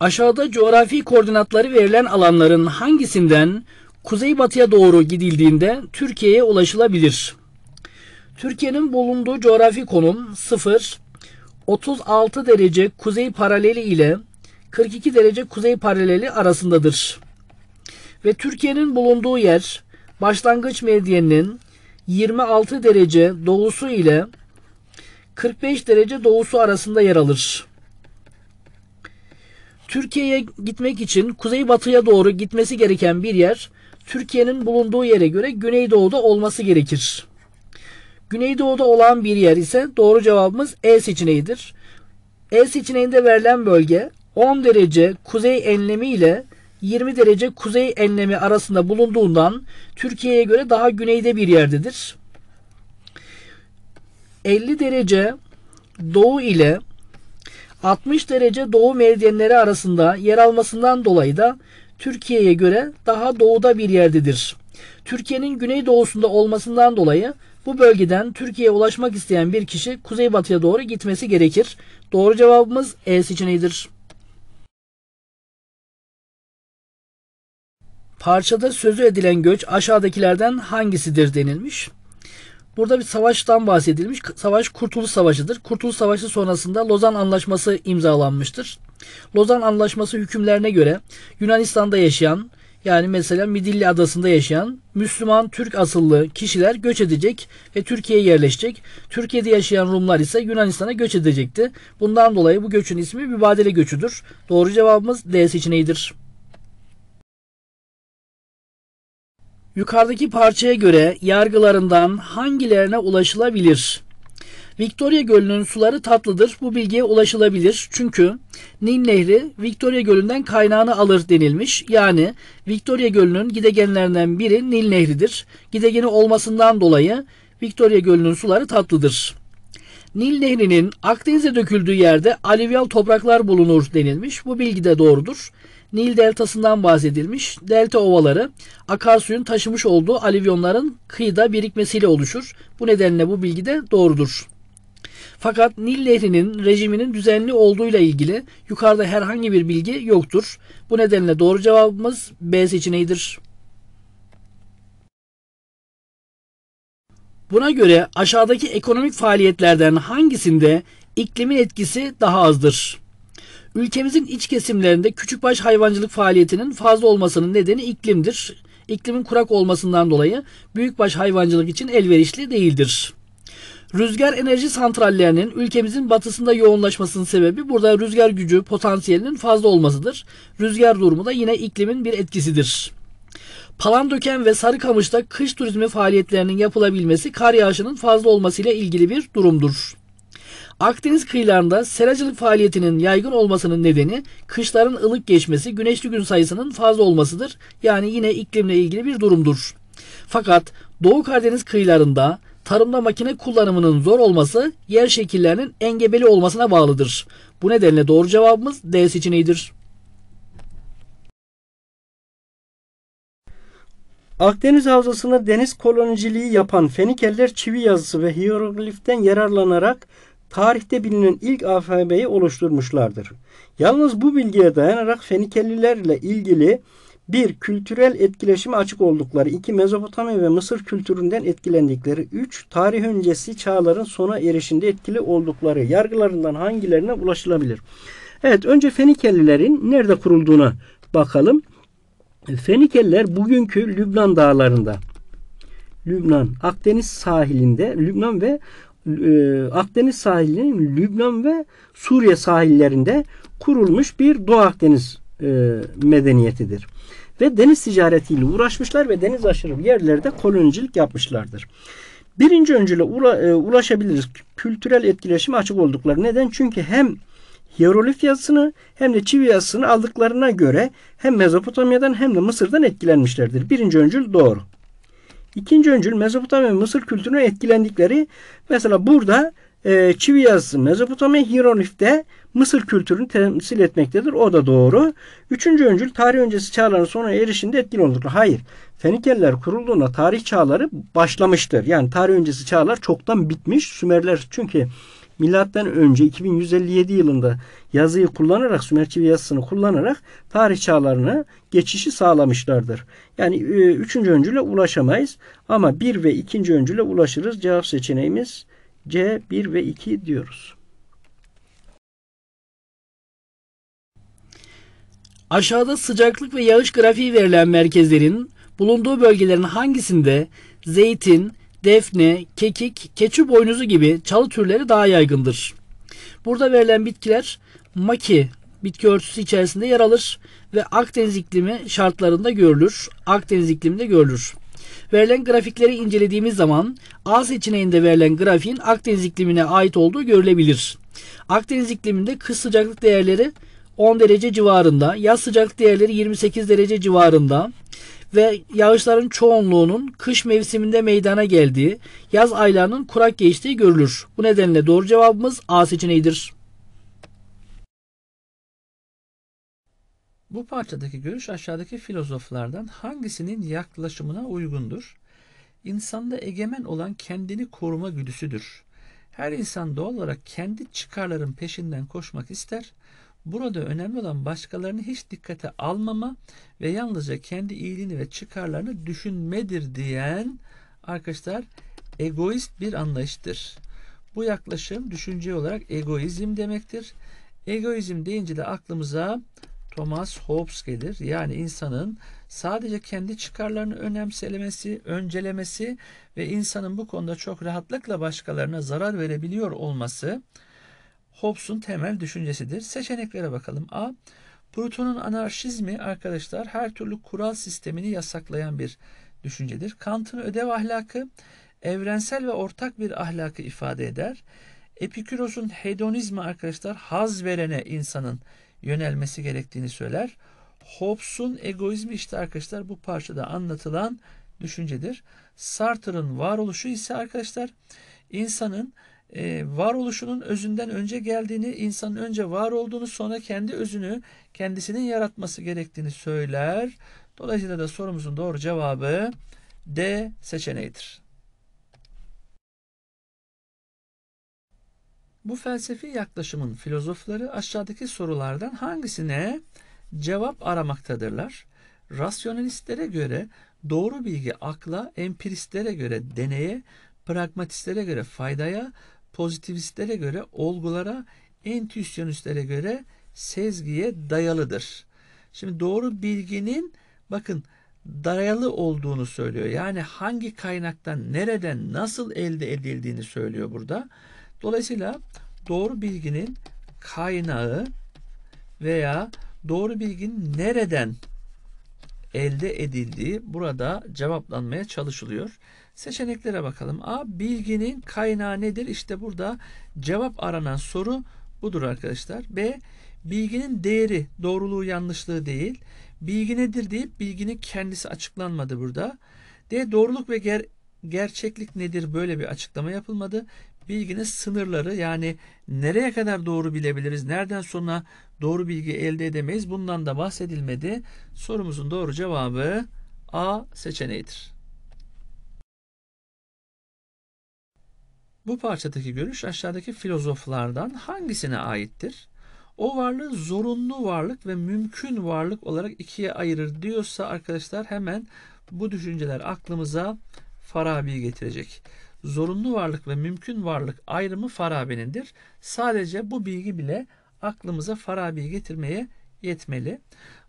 Aşağıda coğrafi koordinatları verilen alanların hangisinden kuzeybatıya doğru gidildiğinde Türkiye'ye ulaşılabilir? Türkiye'nin bulunduğu coğrafi konum 0, 36 derece kuzey paraleli ile 42 derece kuzey paraleli arasındadır. Ve Türkiye'nin bulunduğu yer başlangıç medyeninin 26 derece doğusu ile 45 derece doğusu arasında yer alır. Türkiye'ye gitmek için kuzeybatıya doğru gitmesi gereken bir yer Türkiye'nin bulunduğu yere göre güneydoğuda olması gerekir. Güneydoğuda olan bir yer ise doğru cevabımız E seçeneğidir. E seçeneğinde verilen bölge 10 derece kuzey enlemi ile 20 derece kuzey enlemi arasında bulunduğundan Türkiye'ye göre daha güneyde bir yerdedir. 50 derece doğu ile 60 derece doğu meridyenleri arasında yer almasından dolayı da Türkiye'ye göre daha doğuda bir yerdedir. Türkiye'nin güneydoğusunda olmasından dolayı bu bölgeden Türkiye'ye ulaşmak isteyen bir kişi kuzeybatıya doğru gitmesi gerekir. Doğru cevabımız E seçeneğidir. Parçada sözü edilen göç aşağıdakilerden hangisidir denilmiş? Burada bir savaştan bahsedilmiş. Savaş Kurtuluş Savaşı'dır. Kurtuluş Savaşı sonrasında Lozan Anlaşması imzalanmıştır. Lozan Anlaşması hükümlerine göre Yunanistan'da yaşayan yani mesela Midilli Adası'nda yaşayan Müslüman Türk asıllı kişiler göç edecek ve Türkiye'ye yerleşecek. Türkiye'de yaşayan Rumlar ise Yunanistan'a göç edecekti. Bundan dolayı bu göçün ismi mübadele göçüdür. Doğru cevabımız D seçeneğidir. Yukarıdaki parçaya göre yargılarından hangilerine ulaşılabilir? Victoria Gölü'nün suları tatlıdır. Bu bilgiye ulaşılabilir. Çünkü Nil Nehri Victoria Gölü'nden kaynağını alır denilmiş. Yani Victoria Gölü'nün gidegenlerinden biri Nil Nehri'dir. Gidegeni olmasından dolayı Victoria Gölü'nün suları tatlıdır. Nil Nehri'nin Akdeniz'e döküldüğü yerde alüvyal topraklar bulunur denilmiş. Bu bilgi de doğrudur. Nil deltasından bahsedilmiş. Delta ovaları akarsuyun taşımış olduğu alivyonların kıyıda birikmesiyle oluşur. Bu nedenle bu bilgi de doğrudur. Fakat Nil Nehri'nin rejiminin düzenli olduğuyla ilgili yukarıda herhangi bir bilgi yoktur. Bu nedenle doğru cevabımız B seçeneğidir. Buna göre aşağıdaki ekonomik faaliyetlerden hangisinde iklimin etkisi daha azdır? Ülkemizin iç kesimlerinde küçükbaş hayvancılık faaliyetinin fazla olmasının nedeni iklimdir. İklimin kurak olmasından dolayı büyükbaş hayvancılık için elverişli değildir. Rüzgar enerji santrallerinin ülkemizin batısında yoğunlaşmasının sebebi burada rüzgar gücü potansiyelinin fazla olmasıdır. Rüzgar durumu da yine iklimin bir etkisidir. Palandöken ve Sarıkamış'ta kış turizmi faaliyetlerinin yapılabilmesi kar yağışının fazla olmasıyla ilgili bir durumdur. Akdeniz kıyılarında seracılık faaliyetinin yaygın olmasının nedeni kışların ılık geçmesi, güneşli gün sayısının fazla olmasıdır. Yani yine iklimle ilgili bir durumdur. Fakat Doğu Karadeniz kıyılarında tarımda makine kullanımının zor olması yer şekillerinin engebeli olmasına bağlıdır. Bu nedenle doğru cevabımız D seçeneğidir. Akdeniz havzasında deniz koloniciliği yapan Fenikeller, çivi yazısı ve hierogliften yararlanarak tarihte bilinen ilk alfabeyi oluşturmuşlardır. Yalnız bu bilgiye dayanarak Fenikelilerle ilgili bir kültürel etkileşime açık oldukları, iki Mezopotamya ve Mısır kültüründen etkilendikleri, üç tarih öncesi çağların sona erişinde etkili oldukları yargılarından hangilerine ulaşılabilir? Evet önce Fenikelilerin nerede kurulduğuna bakalım. Fenikeliler bugünkü Lübnan dağlarında, Lübnan, Akdeniz sahilinde, Lübnan ve e, Akdeniz sahilinin Lübnan ve Suriye sahillerinde kurulmuş bir Doğu Akdeniz e, medeniyetidir. Ve deniz ticaretiyle uğraşmışlar ve deniz aşırı yerlerde kolonicilik yapmışlardır. Birinci öncüle e, ulaşabiliriz. Kültürel etkileşime açık oldukları. Neden? Çünkü hem hieroglif yazısını hem de çivi yazısını aldıklarına göre hem Mezopotamya'dan hem de Mısır'dan etkilenmişlerdir. Birinci öncül doğru. İkinci öncül Mezopotamya ve Mısır kültürünü etkilendikleri mesela burada e, çivi yazısı Mezopotamya hieroglifte Mısır kültürünü temsil etmektedir. O da doğru. Üçüncü öncül tarih öncesi çağların sona erişinde etkili oldukları. Hayır. Fenikeliler kurulduğuna tarih çağları başlamıştır. Yani tarih öncesi çağlar çoktan bitmiş. Sümerler çünkü Milattan önce 2157 yılında yazıyı kullanarak Sümer yazısını kullanarak tarih çağlarına geçişi sağlamışlardır. Yani 3. E, öncüle ulaşamayız ama 1 ve 2. öncüle ulaşırız. Cevap seçeneğimiz C 1 ve 2 diyoruz. Aşağıda sıcaklık ve yağış grafiği verilen merkezlerin bulunduğu bölgelerin hangisinde zeytin, defne, kekik, keçi boynuzu gibi çalı türleri daha yaygındır. Burada verilen bitkiler maki bitki örtüsü içerisinde yer alır ve Akdeniz iklimi şartlarında görülür. Akdeniz ikliminde görülür. Verilen grafikleri incelediğimiz zaman A seçeneğinde verilen grafiğin Akdeniz iklimine ait olduğu görülebilir. Akdeniz ikliminde kış sıcaklık değerleri 10 derece civarında, yaz sıcaklık değerleri 28 derece civarında, ve yağışların çoğunluğunun kış mevsiminde meydana geldiği, yaz aylarının kurak geçtiği görülür. Bu nedenle doğru cevabımız A seçeneğidir. Bu parçadaki görüş aşağıdaki filozoflardan hangisinin yaklaşımına uygundur? İnsanda egemen olan kendini koruma güdüsüdür. Her insan doğal olarak kendi çıkarların peşinden koşmak ister Burada önemli olan başkalarını hiç dikkate almama ve yalnızca kendi iyiliğini ve çıkarlarını düşünmedir diyen arkadaşlar egoist bir anlayıştır. Bu yaklaşım düşünce olarak egoizm demektir. Egoizm deyince de aklımıza Thomas Hobbes gelir. Yani insanın sadece kendi çıkarlarını önemselemesi, öncelemesi ve insanın bu konuda çok rahatlıkla başkalarına zarar verebiliyor olması Hobbes'un temel düşüncesidir. Seçeneklere bakalım. A. Pluto'nun anarşizmi arkadaşlar her türlü kural sistemini yasaklayan bir düşüncedir. Kant'ın ödev ahlakı evrensel ve ortak bir ahlakı ifade eder. Epikuros'un hedonizmi arkadaşlar haz verene insanın yönelmesi gerektiğini söyler. Hobbes'un egoizmi işte arkadaşlar bu parçada anlatılan düşüncedir. Sartre'ın varoluşu ise arkadaşlar insanın e, varoluşunun özünden önce geldiğini, insanın önce var olduğunu, sonra kendi özünü kendisinin yaratması gerektiğini söyler. Dolayısıyla da sorumuzun doğru cevabı D seçeneğidir. Bu felsefi yaklaşımın filozofları aşağıdaki sorulardan hangisine cevap aramaktadırlar? Rasyonalistlere göre doğru bilgi akla, empiristlere göre deneye, pragmatistlere göre faydaya, pozitivistlere göre olgulara, entüsyonistlere göre sezgiye dayalıdır. Şimdi doğru bilginin bakın dayalı olduğunu söylüyor. Yani hangi kaynaktan, nereden, nasıl elde edildiğini söylüyor burada. Dolayısıyla doğru bilginin kaynağı veya doğru bilginin nereden elde edildiği burada cevaplanmaya çalışılıyor. Seçeneklere bakalım. A. Bilginin kaynağı nedir? İşte burada cevap aranan soru budur arkadaşlar. B. Bilginin değeri, doğruluğu, yanlışlığı değil. Bilgi nedir deyip bilginin kendisi açıklanmadı burada. D. Doğruluk ve ger gerçeklik nedir? Böyle bir açıklama yapılmadı. Bilginin sınırları yani nereye kadar doğru bilebiliriz, nereden sonra doğru bilgi elde edemeyiz bundan da bahsedilmedi. Sorumuzun doğru cevabı A seçeneğidir. Bu parçadaki görüş aşağıdaki filozoflardan hangisine aittir? O varlığı zorunlu varlık ve mümkün varlık olarak ikiye ayırır diyorsa arkadaşlar hemen bu düşünceler aklımıza Farabi getirecek. Zorunlu varlık ve mümkün varlık ayrımı Farabi'nindir. Sadece bu bilgi bile aklımıza Farabi'yi getirmeye yetmeli.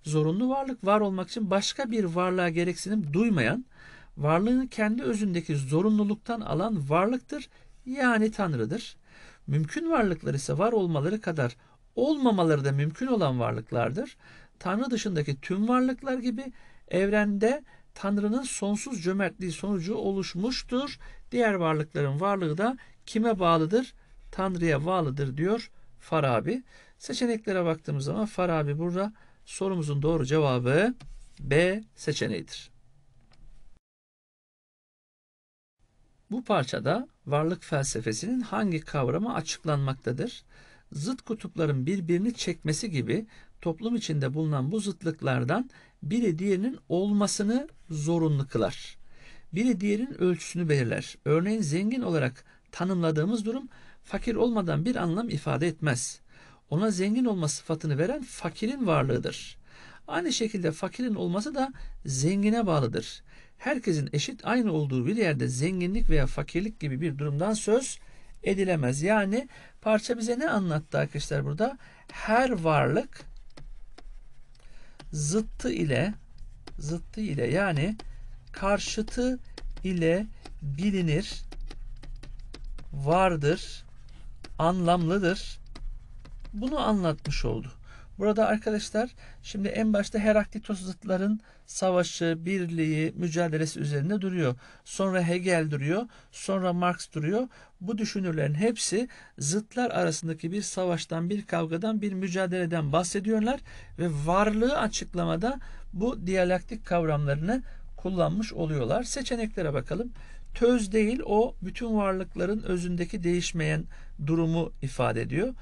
Zorunlu varlık var olmak için başka bir varlığa gereksinim duymayan, varlığını kendi özündeki zorunluluktan alan varlıktır yani Tanrı'dır. Mümkün varlıklar ise var olmaları kadar olmamaları da mümkün olan varlıklardır. Tanrı dışındaki tüm varlıklar gibi evrende Tanrı'nın sonsuz cömertliği sonucu oluşmuştur. Diğer varlıkların varlığı da kime bağlıdır? Tanrı'ya bağlıdır diyor Farabi. Seçeneklere baktığımız zaman Farabi burada sorumuzun doğru cevabı B seçeneğidir. Bu parçada varlık felsefesinin hangi kavramı açıklanmaktadır? Zıt kutupların birbirini çekmesi gibi toplum içinde bulunan bu zıtlıklardan biri diğerinin olmasını zorunlu kılar. Biri diğerinin ölçüsünü belirler. Örneğin zengin olarak tanımladığımız durum fakir olmadan bir anlam ifade etmez. Ona zengin olma sıfatını veren fakirin varlığıdır. Aynı şekilde fakirin olması da zengine bağlıdır herkesin eşit aynı olduğu bir yerde zenginlik veya fakirlik gibi bir durumdan söz edilemez. Yani parça bize ne anlattı arkadaşlar burada? Her varlık zıttı ile zıttı ile yani karşıtı ile bilinir, vardır, anlamlıdır. Bunu anlatmış oldu. Burada arkadaşlar şimdi en başta Heraklitos zıtların savaşı, birliği, mücadelesi üzerine duruyor. Sonra Hegel duruyor, sonra Marx duruyor. Bu düşünürlerin hepsi zıtlar arasındaki bir savaştan, bir kavgadan, bir mücadeleden bahsediyorlar ve varlığı açıklamada bu diyalektik kavramlarını kullanmış oluyorlar. Seçeneklere bakalım. Töz değil o bütün varlıkların özündeki değişmeyen durumu ifade ediyor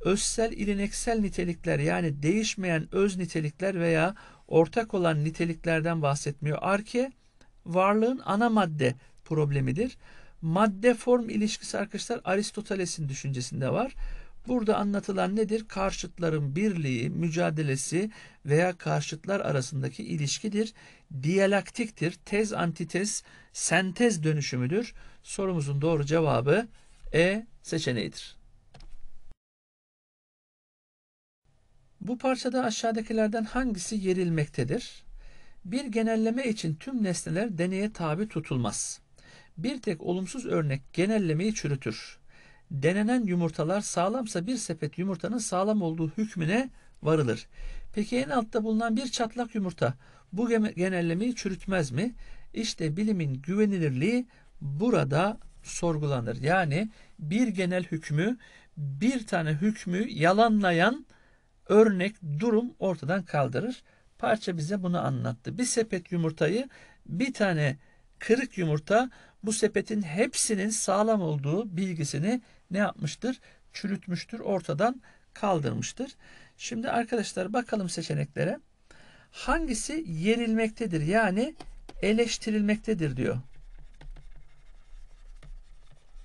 özsel ilineksel nitelikler yani değişmeyen öz nitelikler veya ortak olan niteliklerden bahsetmiyor. Arke varlığın ana madde problemidir. Madde form ilişkisi arkadaşlar Aristoteles'in düşüncesinde var. Burada anlatılan nedir? Karşıtların birliği, mücadelesi veya karşıtlar arasındaki ilişkidir. Diyalaktiktir. Tez, antitez, sentez dönüşümüdür. Sorumuzun doğru cevabı E seçeneğidir. Bu parçada aşağıdakilerden hangisi yerilmektedir? Bir genelleme için tüm nesneler deneye tabi tutulmaz. Bir tek olumsuz örnek genellemeyi çürütür. Denenen yumurtalar sağlamsa bir sepet yumurtanın sağlam olduğu hükmüne varılır. Peki en altta bulunan bir çatlak yumurta bu genellemeyi çürütmez mi? İşte bilimin güvenilirliği burada sorgulanır. Yani bir genel hükmü bir tane hükmü yalanlayan örnek durum ortadan kaldırır. Parça bize bunu anlattı. Bir sepet yumurtayı bir tane kırık yumurta bu sepetin hepsinin sağlam olduğu bilgisini ne yapmıştır? Çürütmüştür, ortadan kaldırmıştır. Şimdi arkadaşlar bakalım seçeneklere. Hangisi yerilmektedir yani eleştirilmektedir diyor.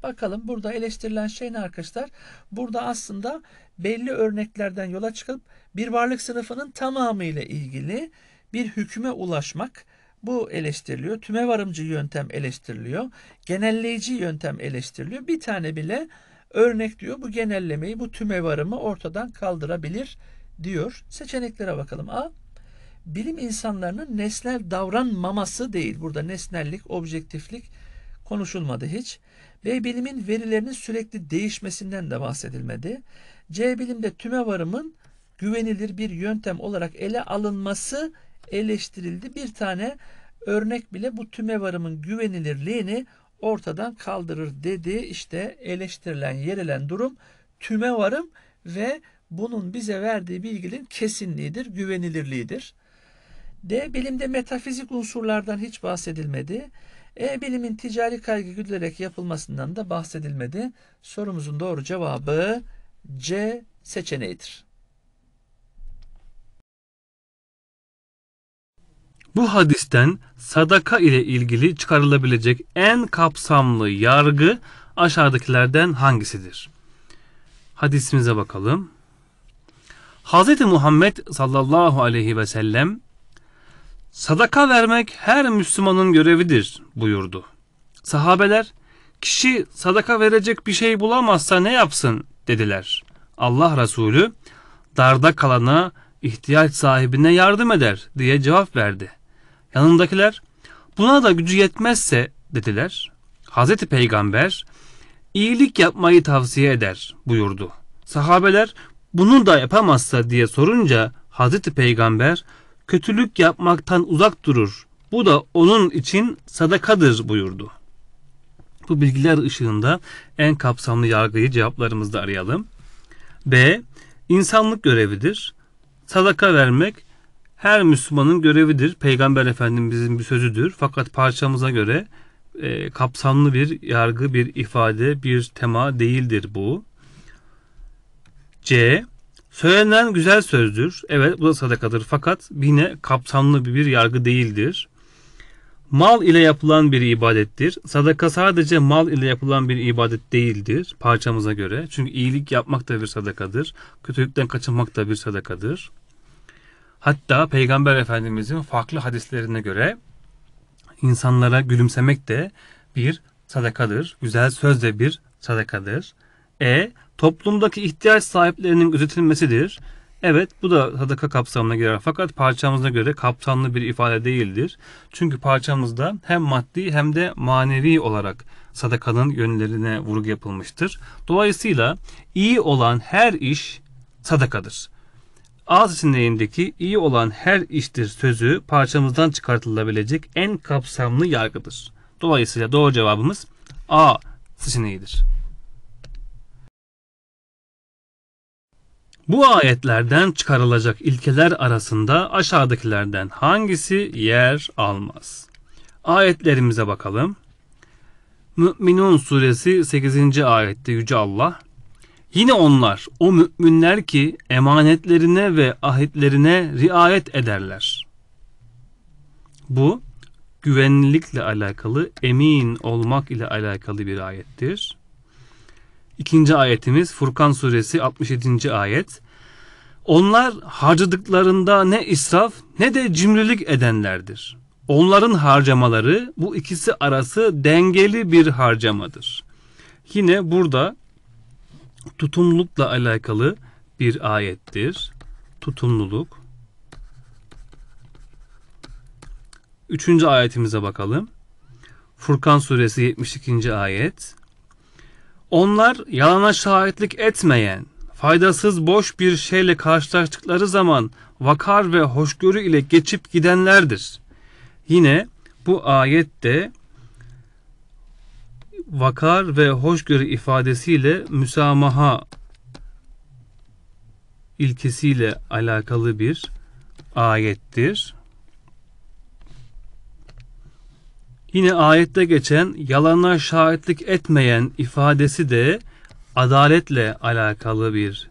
Bakalım burada eleştirilen şey ne arkadaşlar? Burada aslında belli örneklerden yola çıkıp bir varlık sınıfının tamamıyla ilgili bir hüküme ulaşmak bu eleştiriliyor. Tüme varımcı yöntem eleştiriliyor. Genelleyici yöntem eleştiriliyor. Bir tane bile örnek diyor bu genellemeyi, bu tüme varımı ortadan kaldırabilir diyor. Seçeneklere bakalım. A. Bilim insanlarının nesnel davranmaması değil. Burada nesnellik, objektiflik konuşulmadı hiç. B bilimin verilerinin sürekli değişmesinden de bahsedilmedi. C bilimde tüme varımın güvenilir bir yöntem olarak ele alınması eleştirildi. Bir tane örnek bile bu tüme varımın güvenilirliğini ortadan kaldırır dedi. İşte eleştirilen, yerilen durum tüme varım ve bunun bize verdiği bilginin kesinliğidir, güvenilirliğidir. D. Bilimde metafizik unsurlardan hiç bahsedilmedi. E-bilimin ticari kaygı güdülerek yapılmasından da bahsedilmedi. Sorumuzun doğru cevabı C seçeneğidir. Bu hadisten sadaka ile ilgili çıkarılabilecek en kapsamlı yargı aşağıdakilerden hangisidir? Hadisimize bakalım. Hz. Muhammed sallallahu aleyhi ve sellem Sadaka vermek her Müslümanın görevidir buyurdu. Sahabeler kişi sadaka verecek bir şey bulamazsa ne yapsın dediler. Allah Resulü darda kalana ihtiyaç sahibine yardım eder diye cevap verdi. Yanındakiler buna da gücü yetmezse dediler. Hazreti Peygamber iyilik yapmayı tavsiye eder buyurdu. Sahabeler bunu da yapamazsa diye sorunca Hazreti Peygamber kötülük yapmaktan uzak durur. Bu da onun için sadakadır buyurdu. Bu bilgiler ışığında en kapsamlı yargıyı cevaplarımızda arayalım. B. İnsanlık görevidir. Sadaka vermek her Müslümanın görevidir. Peygamber Efendimizin bir sözüdür. Fakat parçamıza göre e, kapsamlı bir yargı, bir ifade, bir tema değildir bu. C. Söylenen güzel sözdür. Evet bu da sadakadır fakat yine kapsamlı bir yargı değildir. Mal ile yapılan bir ibadettir. Sadaka sadece mal ile yapılan bir ibadet değildir parçamıza göre. Çünkü iyilik yapmak da bir sadakadır. Kötülükten kaçınmak da bir sadakadır. Hatta Peygamber Efendimizin farklı hadislerine göre insanlara gülümsemek de bir sadakadır. Güzel söz de bir sadakadır. E. Toplumdaki ihtiyaç sahiplerinin gözetilmesidir. Evet bu da sadaka kapsamına girer fakat parçamıza göre kapsamlı bir ifade değildir. Çünkü parçamızda hem maddi hem de manevi olarak sadakanın yönlerine vurgu yapılmıştır. Dolayısıyla iyi olan her iş sadakadır. A seçeneğindeki iyi olan her iştir sözü parçamızdan çıkartılabilecek en kapsamlı yargıdır. Dolayısıyla doğru cevabımız A seçeneğidir. Bu ayetlerden çıkarılacak ilkeler arasında aşağıdakilerden hangisi yer almaz? Ayetlerimize bakalım. Müminun suresi 8. ayette Yüce Allah Yine onlar o müminler ki emanetlerine ve ahitlerine riayet ederler. Bu güvenlikle alakalı, emin olmak ile alakalı bir ayettir. İkinci ayetimiz Furkan suresi 67. ayet. Onlar harcadıklarında ne israf ne de cimrilik edenlerdir. Onların harcamaları bu ikisi arası dengeli bir harcamadır. Yine burada tutumlulukla alakalı bir ayettir. Tutumluluk. Üçüncü ayetimize bakalım. Furkan suresi 72. ayet. Onlar yalana şahitlik etmeyen, faydasız boş bir şeyle karşılaştıkları zaman vakar ve hoşgörü ile geçip gidenlerdir. Yine bu ayette vakar ve hoşgörü ifadesiyle müsamaha ilkesiyle alakalı bir ayettir. Yine ayette geçen yalanlar şahitlik etmeyen ifadesi de adaletle alakalı bir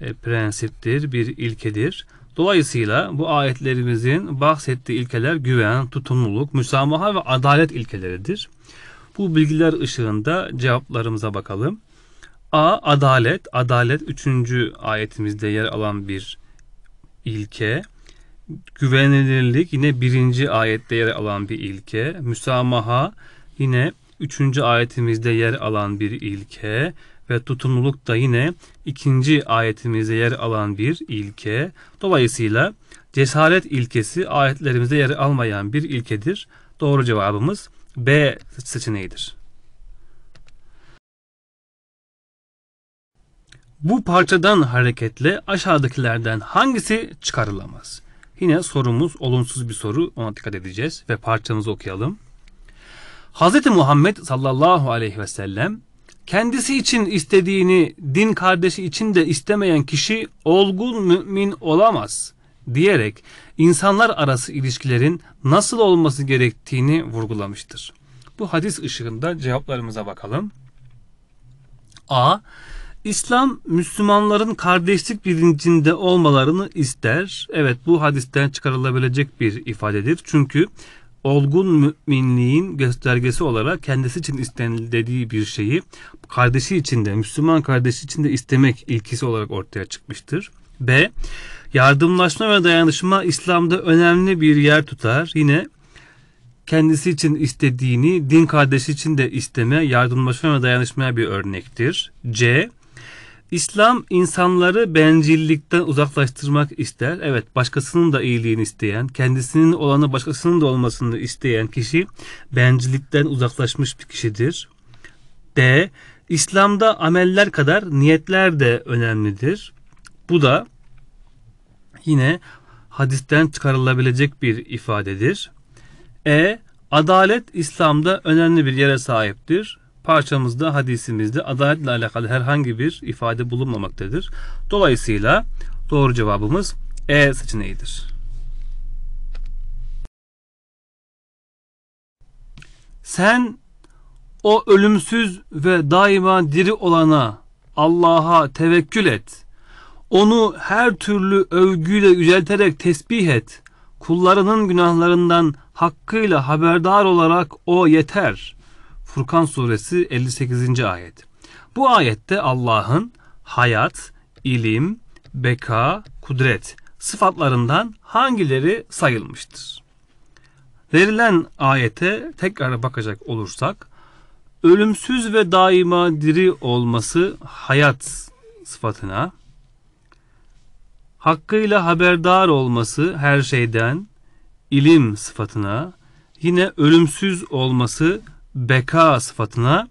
e, prensiptir, bir ilkedir. Dolayısıyla bu ayetlerimizin bahsettiği ilkeler güven, tutumluluk, müsamaha ve adalet ilkeleridir. Bu bilgiler ışığında cevaplarımıza bakalım. A. Adalet. Adalet 3. ayetimizde yer alan bir ilke güvenilirlik yine birinci ayette yer alan bir ilke. Müsamaha yine üçüncü ayetimizde yer alan bir ilke ve tutumluluk da yine ikinci ayetimizde yer alan bir ilke. Dolayısıyla cesaret ilkesi ayetlerimizde yer almayan bir ilkedir. Doğru cevabımız B seçeneğidir. Bu parçadan hareketle aşağıdakilerden hangisi çıkarılamaz? Yine sorumuz olumsuz bir soru. Ona dikkat edeceğiz ve parçamızı okuyalım. Hz. Muhammed sallallahu aleyhi ve sellem kendisi için istediğini din kardeşi için de istemeyen kişi olgun mümin olamaz diyerek insanlar arası ilişkilerin nasıl olması gerektiğini vurgulamıştır. Bu hadis ışığında cevaplarımıza bakalım. A. İslam Müslümanların kardeşlik bilincinde olmalarını ister. Evet bu hadisten çıkarılabilecek bir ifadedir. Çünkü olgun müminliğin göstergesi olarak kendisi için istenildiği bir şeyi kardeşi için de Müslüman kardeşi için de istemek ilkesi olarak ortaya çıkmıştır. B. Yardımlaşma ve dayanışma İslam'da önemli bir yer tutar. Yine kendisi için istediğini din kardeşi için de isteme, yardımlaşma ve dayanışmaya bir örnektir. C. İslam insanları bencillikten uzaklaştırmak ister. Evet başkasının da iyiliğini isteyen, kendisinin olanı başkasının da olmasını isteyen kişi bencillikten uzaklaşmış bir kişidir. D. İslam'da ameller kadar niyetler de önemlidir. Bu da yine hadisten çıkarılabilecek bir ifadedir. E. Adalet İslam'da önemli bir yere sahiptir parçamızda, hadisimizde adaletle alakalı herhangi bir ifade bulunmamaktadır. Dolayısıyla doğru cevabımız E seçeneğidir. 'Sen o ölümsüz ve daima diri olana Allah'a tevekkül et. Onu her türlü övgüyle yücelterek tesbih et. Kullarının günahlarından hakkıyla haberdar olarak o yeter. Furkan suresi 58. ayet. Bu ayette Allah'ın hayat, ilim, beka, kudret sıfatlarından hangileri sayılmıştır? Verilen ayete tekrar bakacak olursak ölümsüz ve daima diri olması hayat sıfatına hakkıyla haberdar olması her şeyden ilim sıfatına yine ölümsüz olması beka sıfatına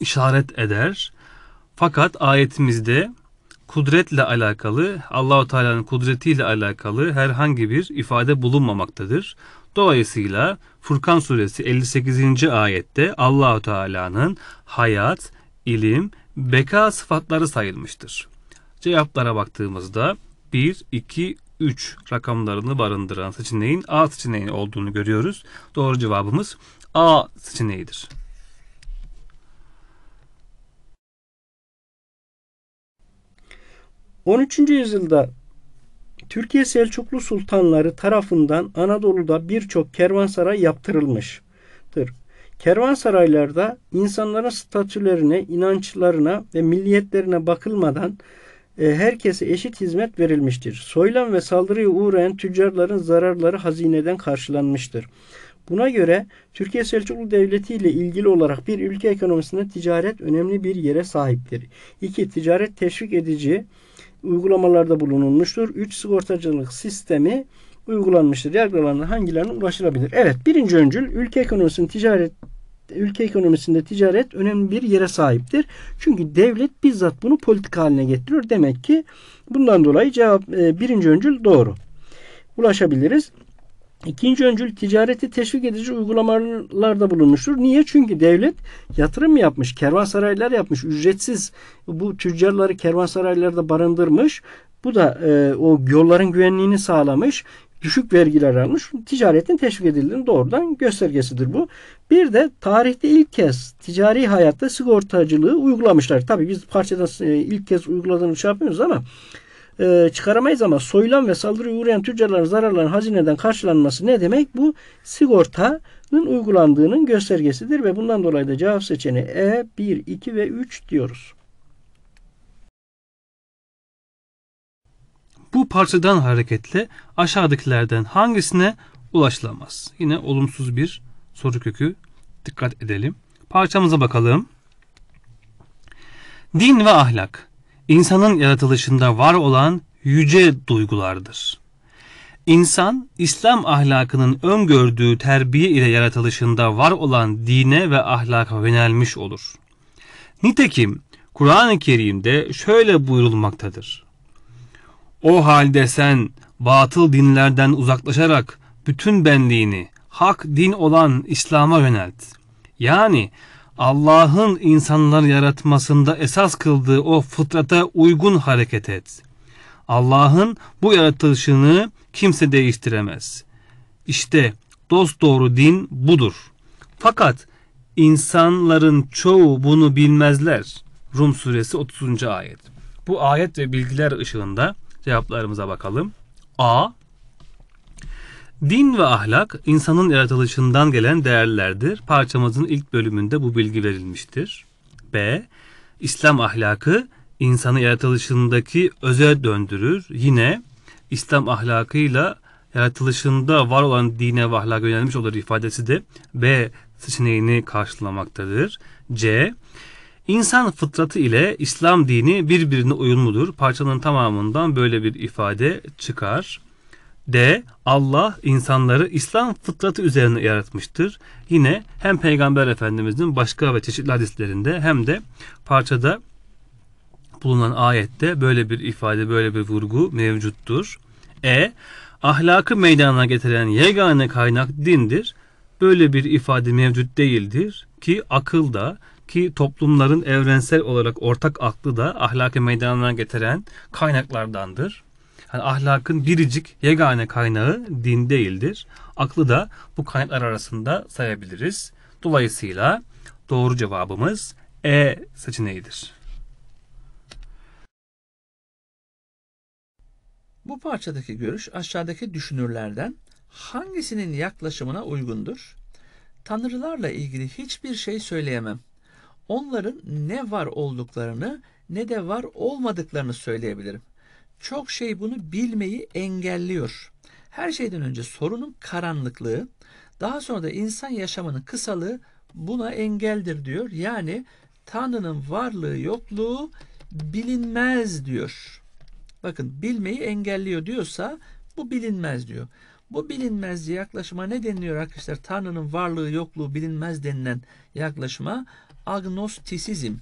işaret eder. Fakat ayetimizde kudretle alakalı, Allahu Teala'nın kudretiyle alakalı herhangi bir ifade bulunmamaktadır. Dolayısıyla Furkan suresi 58. ayette Allahu Teala'nın hayat, ilim, beka sıfatları sayılmıştır. Cevaplara baktığımızda 1, 2, 3 rakamlarını barındıran seçeneğin A seçeneği olduğunu görüyoruz. Doğru cevabımız A seçeneğidir. On yüzyılda Türkiye Selçuklu sultanları tarafından Anadolu'da birçok kervansaray yaptırılmıştır. Kervansaraylarda insanların statülerine, inançlarına ve milliyetlerine bakılmadan e, herkese eşit hizmet verilmiştir. Soylan ve saldırıya uğrayan tüccarların zararları hazineden karşılanmıştır. Buna göre Türkiye Selçuklu Devleti ile ilgili olarak bir ülke ekonomisinde ticaret önemli bir yere sahiptir. 2. Ticaret teşvik edici uygulamalarda bulunulmuştur. 3. Sigortacılık sistemi uygulanmıştır. Yargılarına hangilerine ulaşılabilir? Evet, birinci öncül ülke ekonomisinin ticaret ülke ekonomisinde ticaret önemli bir yere sahiptir. Çünkü devlet bizzat bunu politika haline getiriyor. Demek ki bundan dolayı cevap e, birinci öncül doğru. Ulaşabiliriz. İkinci öncül ticareti teşvik edici uygulamalarda bulunmuştur. Niye? Çünkü devlet yatırım yapmış, kervansaraylar yapmış, ücretsiz bu tüccarları kervansaraylarda barındırmış. Bu da e, o yolların güvenliğini sağlamış, düşük vergiler almış. Ticaretin teşvik edildiğini doğrudan göstergesidir bu. Bir de tarihte ilk kez ticari hayatta sigortacılığı uygulamışlar. Tabii biz parçadan e, ilk kez uyguladığını şey yapmıyoruz ama e, çıkaramayız ama soyulan ve saldırıya uğrayan tüccarların zararların hazineden karşılanması ne demek? Bu sigortanın uygulandığının göstergesidir ve bundan dolayı da cevap seçeneği E, 1, 2 ve 3 diyoruz. Bu parçadan hareketle aşağıdakilerden hangisine ulaşılamaz? Yine olumsuz bir soru kökü. Dikkat edelim. Parçamıza bakalım. Din ve ahlak insanın yaratılışında var olan yüce duygulardır. İnsan, İslam ahlakının öngördüğü terbiye ile yaratılışında var olan dine ve ahlaka yönelmiş olur. Nitekim Kur'an-ı Kerim'de şöyle buyurulmaktadır. O halde sen batıl dinlerden uzaklaşarak bütün benliğini hak din olan İslam'a yönelt. Yani Allah'ın insanları yaratmasında esas kıldığı o fıtrata uygun hareket et. Allah'ın bu yaratılışını kimse değiştiremez. İşte dost doğru din budur. Fakat insanların çoğu bunu bilmezler. Rum suresi 30. ayet. Bu ayet ve bilgiler ışığında cevaplarımıza bakalım. A. Din ve ahlak insanın yaratılışından gelen değerlerdir. Parçamızın ilk bölümünde bu bilgi verilmiştir. B. İslam ahlakı insanı yaratılışındaki öze döndürür. Yine İslam ahlakıyla yaratılışında var olan dine ve ahlaka yönelmiş olur ifadesi de B seçeneğini karşılamaktadır. C. İnsan fıtratı ile İslam dini birbirine uyumludur. Parçanın tamamından böyle bir ifade çıkar. D. Allah insanları İslam fıtratı üzerine yaratmıştır. Yine hem Peygamber Efendimizin başka ve çeşitli hadislerinde hem de parçada bulunan ayette böyle bir ifade, böyle bir vurgu mevcuttur. E. Ahlakı meydana getiren yegane kaynak dindir. Böyle bir ifade mevcut değildir ki akıl da ki toplumların evrensel olarak ortak aklı da ahlakı meydana getiren kaynaklardandır. Yani ahlakın biricik yegane kaynağı din değildir. Aklı da bu kaynaklar arasında sayabiliriz. Dolayısıyla doğru cevabımız E seçeneğidir. Bu parçadaki görüş aşağıdaki düşünürlerden hangisinin yaklaşımına uygundur? Tanrılarla ilgili hiçbir şey söyleyemem. Onların ne var olduklarını ne de var olmadıklarını söyleyebilirim. Çok şey bunu bilmeyi engelliyor. Her şeyden önce sorunun karanlıklığı, daha sonra da insan yaşamının kısalığı buna engeldir diyor. Yani Tanrı'nın varlığı yokluğu bilinmez diyor. Bakın bilmeyi engelliyor diyorsa bu bilinmez diyor. Bu bilinmez yaklaşıma ne deniliyor arkadaşlar? Tanrı'nın varlığı yokluğu bilinmez denilen yaklaşıma agnostisizm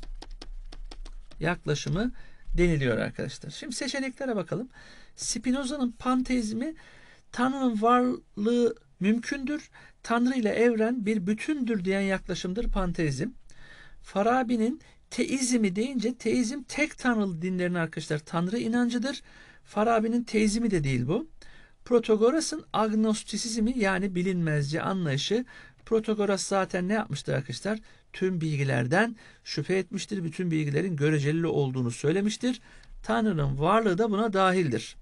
yaklaşımı deniliyor arkadaşlar. Şimdi seçeneklere bakalım. Spinoza'nın panteizmi Tanrı'nın varlığı mümkündür. Tanrı ile evren bir bütündür diyen yaklaşımdır panteizm. Farabi'nin teizmi deyince teizm tek tanrılı dinlerin arkadaşlar tanrı inancıdır. Farabi'nin teizmi de değil bu. Protagoras'ın agnostisizmi yani bilinmezci anlayışı. Protagoras zaten ne yapmıştır arkadaşlar? tüm bilgilerden şüphe etmiştir. Bütün bilgilerin göreceli olduğunu söylemiştir. Tanrı'nın varlığı da buna dahildir.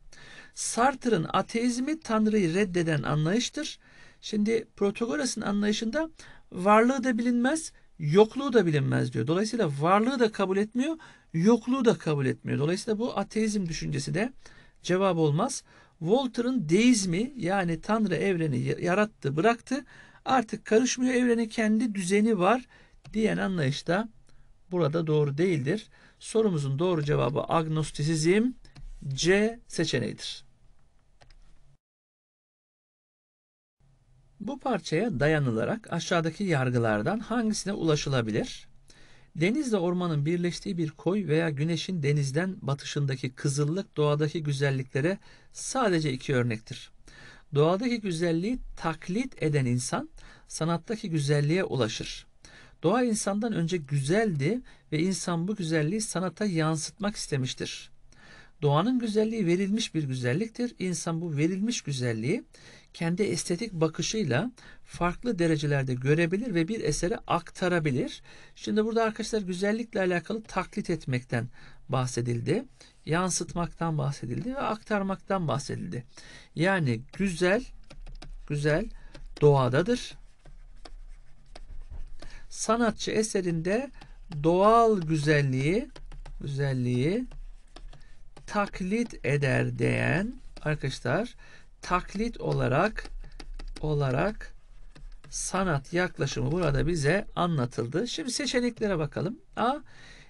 Sartre'ın ateizmi Tanrı'yı reddeden anlayıştır. Şimdi Protagoras'ın anlayışında varlığı da bilinmez, yokluğu da bilinmez diyor. Dolayısıyla varlığı da kabul etmiyor, yokluğu da kabul etmiyor. Dolayısıyla bu ateizm düşüncesi de cevap olmaz. Walter'ın deizmi yani Tanrı evreni yarattı, bıraktı. Artık karışmıyor evreni kendi düzeni var diyen anlayış da burada doğru değildir. Sorumuzun doğru cevabı agnostisizm C seçeneğidir. Bu parçaya dayanılarak aşağıdaki yargılardan hangisine ulaşılabilir? Denizle ormanın birleştiği bir koy veya güneşin denizden batışındaki kızıllık doğadaki güzelliklere sadece iki örnektir. Doğadaki güzelliği taklit eden insan sanattaki güzelliğe ulaşır. Doğa insandan önce güzeldi ve insan bu güzelliği sanata yansıtmak istemiştir. Doğanın güzelliği verilmiş bir güzelliktir. İnsan bu verilmiş güzelliği kendi estetik bakışıyla farklı derecelerde görebilir ve bir esere aktarabilir. Şimdi burada arkadaşlar güzellikle alakalı taklit etmekten bahsedildi. Yansıtmaktan bahsedildi ve aktarmaktan bahsedildi. Yani güzel güzel doğadadır sanatçı eserinde doğal güzelliği güzelliği taklit eder diyen arkadaşlar taklit olarak olarak sanat yaklaşımı burada bize anlatıldı. Şimdi seçeneklere bakalım. A.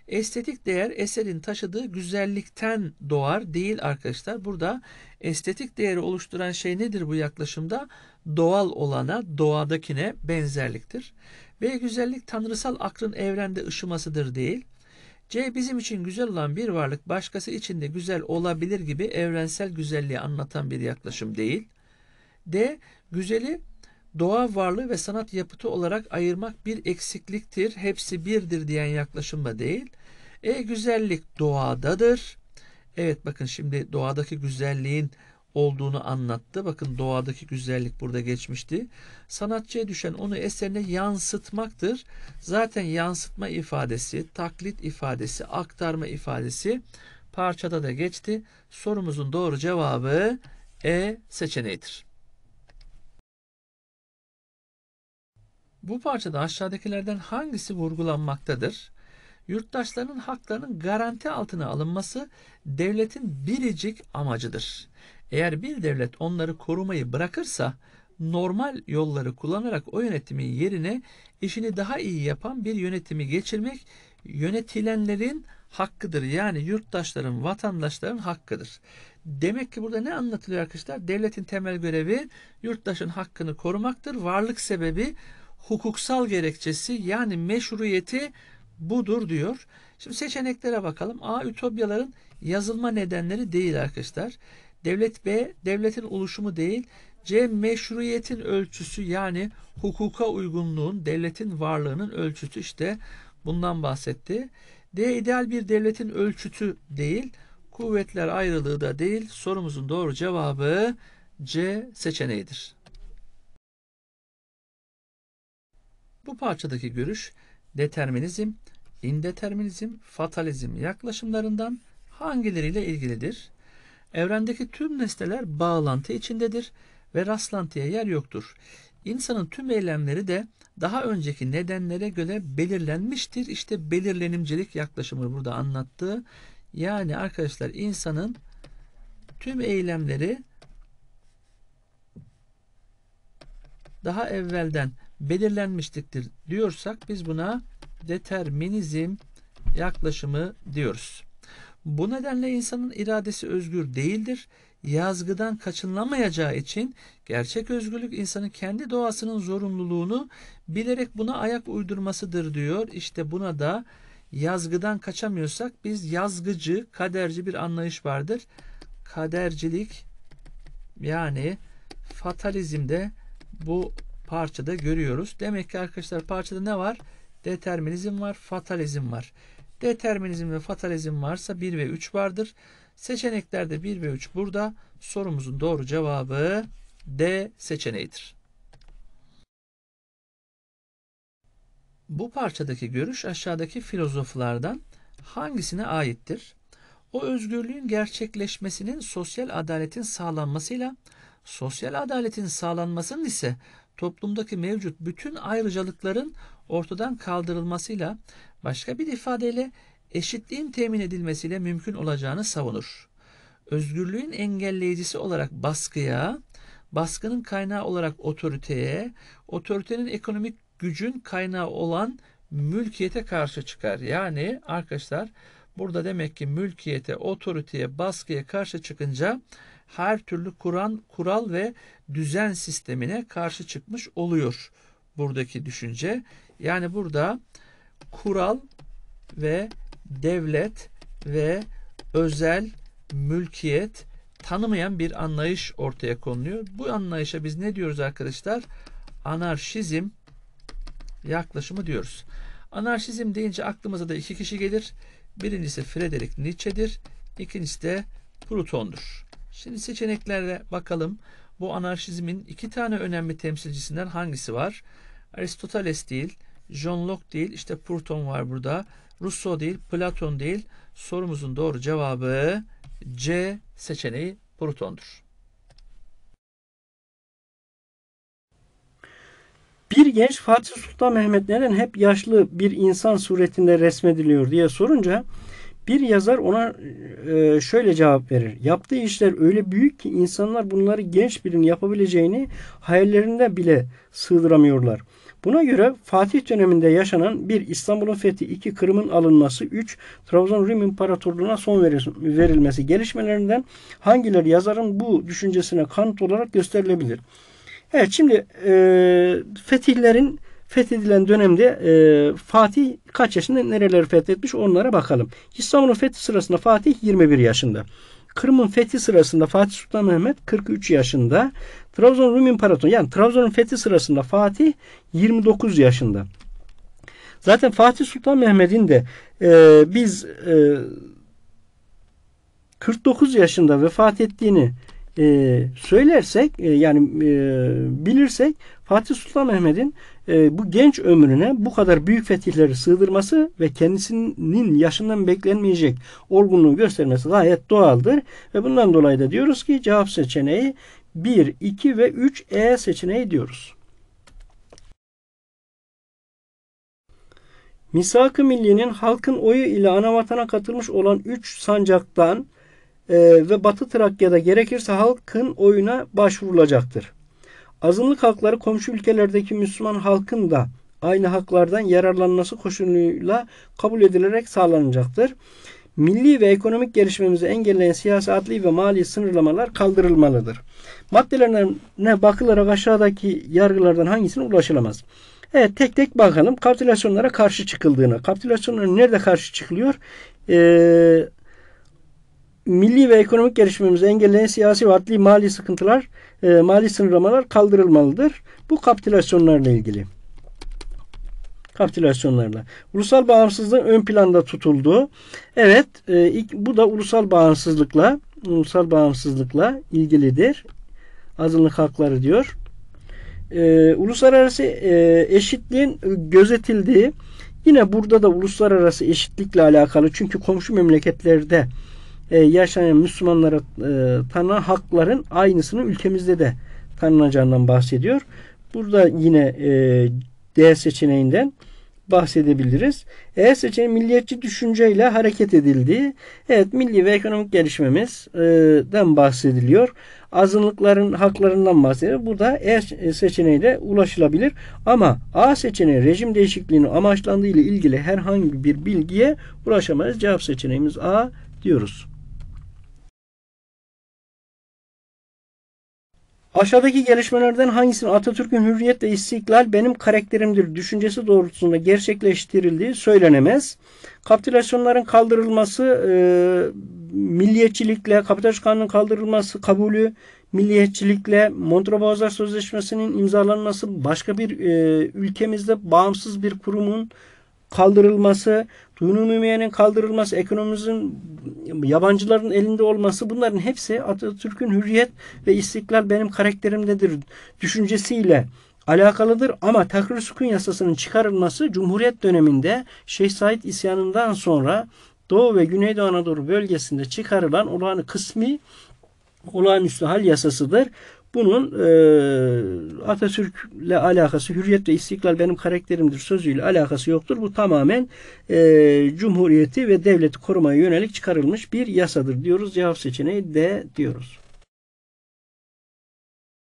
Estetik değer eserin taşıdığı güzellikten doğar değil arkadaşlar. Burada estetik değeri oluşturan şey nedir bu yaklaşımda? Doğal olana, doğadakine benzerliktir. B. Güzellik tanrısal aklın evrende ışımasıdır değil. C. Bizim için güzel olan bir varlık başkası için de güzel olabilir gibi evrensel güzelliği anlatan bir yaklaşım değil. D. Güzeli doğa varlığı ve sanat yapıtı olarak ayırmak bir eksikliktir, hepsi birdir diyen yaklaşım da değil. E. Güzellik doğadadır. Evet bakın şimdi doğadaki güzelliğin olduğunu anlattı. Bakın doğadaki güzellik burada geçmişti. Sanatçıya düşen onu eserine yansıtmaktır. Zaten yansıtma ifadesi, taklit ifadesi, aktarma ifadesi parçada da geçti. Sorumuzun doğru cevabı E seçeneğidir. Bu parçada aşağıdakilerden hangisi vurgulanmaktadır? Yurttaşlarının haklarının garanti altına alınması devletin biricik amacıdır. Eğer bir devlet onları korumayı bırakırsa normal yolları kullanarak o yönetimin yerine işini daha iyi yapan bir yönetimi geçirmek yönetilenlerin hakkıdır. Yani yurttaşların, vatandaşların hakkıdır. Demek ki burada ne anlatılıyor arkadaşlar? Devletin temel görevi yurttaşın hakkını korumaktır. Varlık sebebi hukuksal gerekçesi yani meşruiyeti budur diyor. Şimdi seçeneklere bakalım. A. Ütopyaların yazılma nedenleri değil arkadaşlar. Devlet B devletin oluşumu değil, C meşruiyetin ölçüsü yani hukuka uygunluğun devletin varlığının ölçüsü işte bundan bahsetti. D ideal bir devletin ölçütü değil, kuvvetler ayrılığı da değil. Sorumuzun doğru cevabı C seçeneğidir. Bu parçadaki görüş determinizm, indeterminizm, fatalizm yaklaşımlarından hangileriyle ilgilidir? Evrendeki tüm nesneler bağlantı içindedir ve rastlantıya yer yoktur. İnsanın tüm eylemleri de daha önceki nedenlere göre belirlenmiştir. İşte belirlenimcilik yaklaşımı burada anlattığı. Yani arkadaşlar insanın tüm eylemleri daha evvelden belirlenmiştir diyorsak biz buna determinizm yaklaşımı diyoruz. Bu nedenle insanın iradesi özgür değildir. Yazgıdan kaçınlamayacağı için gerçek özgürlük insanın kendi doğasının zorunluluğunu bilerek buna ayak uydurmasıdır diyor. İşte buna da yazgıdan kaçamıyorsak biz yazgıcı, kaderci bir anlayış vardır. Kadercilik yani fatalizmde bu parçada görüyoruz. Demek ki arkadaşlar parçada ne var? Determinizm var, fatalizm var. Determinizm ve fatalizm varsa 1 ve 3 vardır. Seçeneklerde 1 ve 3 burada. Sorumuzun doğru cevabı D seçeneğidir. Bu parçadaki görüş aşağıdaki filozoflardan hangisine aittir? O özgürlüğün gerçekleşmesinin sosyal adaletin sağlanmasıyla, sosyal adaletin sağlanmasının ise toplumdaki mevcut bütün ayrıcalıkların ortadan kaldırılmasıyla başka bir ifadeyle eşitliğin temin edilmesiyle mümkün olacağını savunur. Özgürlüğün engelleyicisi olarak baskıya, baskının kaynağı olarak otoriteye, otoritenin ekonomik gücün kaynağı olan mülkiyete karşı çıkar. Yani arkadaşlar burada demek ki mülkiyete, otoriteye, baskıya karşı çıkınca her türlü kuran, kural ve düzen sistemine karşı çıkmış oluyor buradaki düşünce. Yani burada kural ve devlet ve özel mülkiyet tanımayan bir anlayış ortaya konuluyor. Bu anlayışa biz ne diyoruz arkadaşlar? Anarşizm yaklaşımı diyoruz. Anarşizm deyince aklımıza da iki kişi gelir. Birincisi Friedrich Nietzsche'dir. İkincisi de Prout'ondur. Şimdi seçeneklere bakalım. Bu anarşizmin iki tane önemli temsilcisinden hangisi var? Aristoteles değil, John Locke değil işte Proton var burada. Rousseau değil Platon değil. Sorumuzun doğru cevabı C seçeneği Proton'dur. Bir genç Fatih Sultan Mehmet neden hep yaşlı bir insan suretinde resmediliyor diye sorunca bir yazar ona e, şöyle cevap verir. Yaptığı işler öyle büyük ki insanlar bunları genç birinin yapabileceğini hayallerinde bile sığdıramıyorlar. Buna göre Fatih döneminde yaşanan bir İstanbul'un fethi, iki Kırım'ın alınması, üç Trabzon Rum İmparatorluğu'na son verilmesi gelişmelerinden hangileri yazarın bu düşüncesine kanıt olarak gösterilebilir? Evet şimdi e, fetihlerin fethedilen dönemde e, Fatih kaç yaşında nereleri fethetmiş onlara bakalım. İstanbul'un fethi sırasında Fatih 21 yaşında. Kırım'ın fethi sırasında Fatih Sultan Mehmet 43 yaşında, Trabzon Rum İmparatoru, yani Trabzon'un fethi sırasında Fatih 29 yaşında. Zaten Fatih Sultan Mehmet'in de e, biz e, 49 yaşında vefat ettiğini e, söylersek e, yani e, bilirsek Fatih Sultan Mehmet'in e, bu genç ömrüne bu kadar büyük fetihleri sığdırması ve kendisinin yaşından beklenmeyecek olgunluğu göstermesi gayet doğaldır. Ve bundan dolayı da diyoruz ki cevap seçeneği 1, 2 ve 3 E seçeneği diyoruz. Misak-ı Milli'nin halkın oyu ile anavatana katılmış olan 3 sancaktan e, ve Batı Trakya'da gerekirse halkın oyuna başvurulacaktır. Azınlık hakları komşu ülkelerdeki Müslüman halkın da aynı haklardan yararlanması koşuluyla kabul edilerek sağlanacaktır milli ve ekonomik gelişmemizi engelleyen siyasi, adli ve mali sınırlamalar kaldırılmalıdır. Maddelerine bakılarak aşağıdaki yargılardan hangisine ulaşılamaz? Evet tek tek bakalım kapitülasyonlara karşı çıkıldığını. Kapitülasyonlara nerede karşı çıkılıyor? Ee, milli ve ekonomik gelişmemizi engelleyen siyasi ve adli mali sıkıntılar, e, mali sınırlamalar kaldırılmalıdır. Bu kapitülasyonlarla ilgili kapitülasyonlarla. Ulusal bağımsızlığın ön planda tutuldu. Evet e, ilk, bu da ulusal bağımsızlıkla ulusal bağımsızlıkla ilgilidir. Azınlık hakları diyor. E, uluslararası e, eşitliğin gözetildiği yine burada da uluslararası eşitlikle alakalı çünkü komşu memleketlerde e, yaşayan Müslümanlara e, tanınan hakların aynısını ülkemizde de tanınacağından bahsediyor. Burada yine e, D seçeneğinden bahsedebiliriz. E seçeneği milliyetçi düşünceyle hareket edildiği, evet milli ve ekonomik gelişmemizden e, bahsediliyor. Azınlıkların haklarından bahsediyor. Burada E seçeneği de ulaşılabilir. Ama A seçeneği rejim değişikliğinin amaçlandığı ile ilgili herhangi bir bilgiye ulaşamayız. Cevap seçeneğimiz A diyoruz. Aşağıdaki gelişmelerden hangisinin Atatürk'ün hürriyet ve istiklal benim karakterimdir düşüncesi doğrultusunda gerçekleştirildiği söylenemez. Kapitülasyonların kaldırılması, e, milliyetçilikle, kapitalist kanunun kaldırılması, kabulü, milliyetçilikle, Montreux-Boğazlar Sözleşmesi'nin imzalanması, başka bir e, ülkemizde bağımsız bir kurumun kaldırılması, duyunum ümiyenin kaldırılması, ekonomimizin yabancıların elinde olması bunların hepsi Atatürk'ün hürriyet ve istiklal benim karakterimdedir düşüncesiyle alakalıdır ama takrir sukun yasasının çıkarılması Cumhuriyet döneminde Şeyh Said isyanından sonra Doğu ve Güneydoğu Anadolu bölgesinde çıkarılan olağan kısmi olağanüstü hal yasasıdır bunun e, Atatürk'le alakası, hürriyet ve istiklal benim karakterimdir sözüyle alakası yoktur. Bu tamamen e, cumhuriyeti ve devleti korumaya yönelik çıkarılmış bir yasadır diyoruz. Cevap seçeneği D diyoruz.